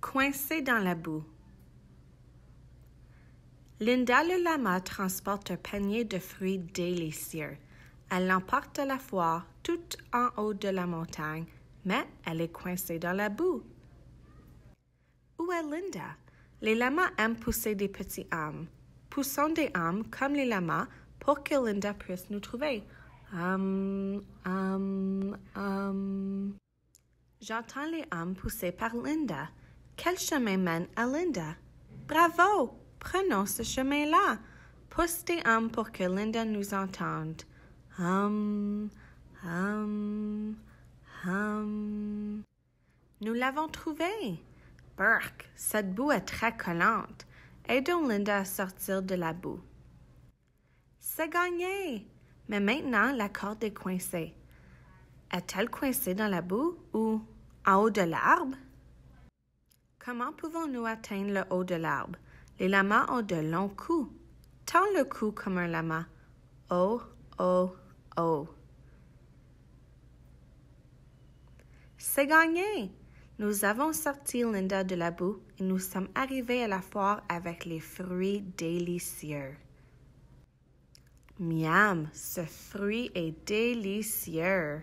Coincé dans la boue. Linda le lama transporte un panier de fruits délicieux. Elle l'emporte à la foire tout en haut de la montagne, mais elle est coincée dans la boue. Où est Linda? Les lamas aiment pousser des petits âmes. Poussons des âmes comme les lamas pour que Linda puisse nous trouver. Hum, hum, hum. J'entends les âmes poussées par Linda. Quel chemin mène à Linda? Bravo! Prenons ce chemin-là. Pousse un pour que Linda nous entende. Hum, hum, hum. Nous l'avons trouvé. Burk, cette boue est très collante. Aidons Linda à sortir de la boue. C'est gagné! Mais maintenant, la corde est coincée. Est-elle coincée dans la boue ou en haut de l'arbre? Comment pouvons-nous atteindre le haut de l'arbre? Les lamas ont de longs coups. Tends le cou comme un lama. Oh, oh, oh. C'est gagné! Nous avons sorti Linda de la boue et nous sommes arrivés à la foire avec les fruits délicieux. Miam, ce fruit est délicieux.